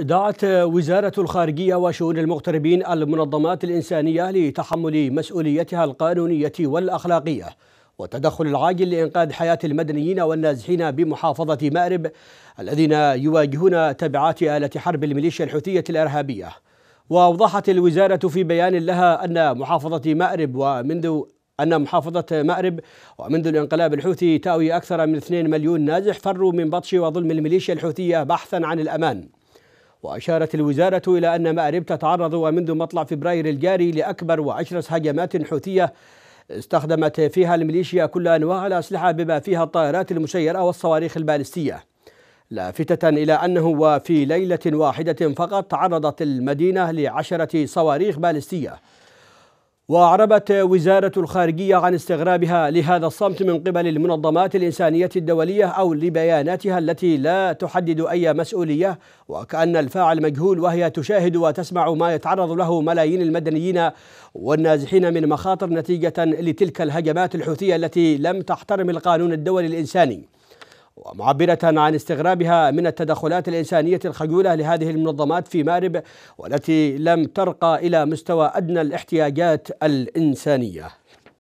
دعت وزارة الخارجية وشؤون المغتربين المنظمات الإنسانية لتحمل مسؤوليتها القانونية والأخلاقية والتدخل العاجل لإنقاذ حياة المدنيين والنازحين بمحافظة مأرب الذين يواجهون تبعات آلة حرب الميليشيا الحوثية الإرهابية وأوضحت الوزارة في بيان لها أن محافظة مأرب ومنذ أن محافظة مأرب ومنذ الانقلاب الحوثي تأوي أكثر من 2 مليون نازح فروا من بطش وظلم الميليشيا الحوثية بحثا عن الأمان وأشارت الوزارة إلى أن مأرب تتعرض ومنذ مطلع فبراير الجاري لأكبر وأشرس هجمات حوثية استخدمت فيها الميليشيا كل أنواع الأسلحة بما فيها الطائرات المسيرة والصواريخ البالستية لافتة إلى أنه وفي ليلة واحدة فقط تعرضت المدينة لعشرة صواريخ بالستية وأعربت وزارة الخارجية عن استغرابها لهذا الصمت من قبل المنظمات الإنسانية الدولية أو لبياناتها التي لا تحدد أي مسؤولية وكأن الفاعل مجهول وهي تشاهد وتسمع ما يتعرض له ملايين المدنيين والنازحين من مخاطر نتيجة لتلك الهجمات الحوثية التي لم تحترم القانون الدولي الإنساني ومعبرة عن استغرابها من التدخلات الإنسانية الخجولة لهذه المنظمات في مارب والتي لم ترقى إلى مستوى أدنى الاحتياجات الإنسانية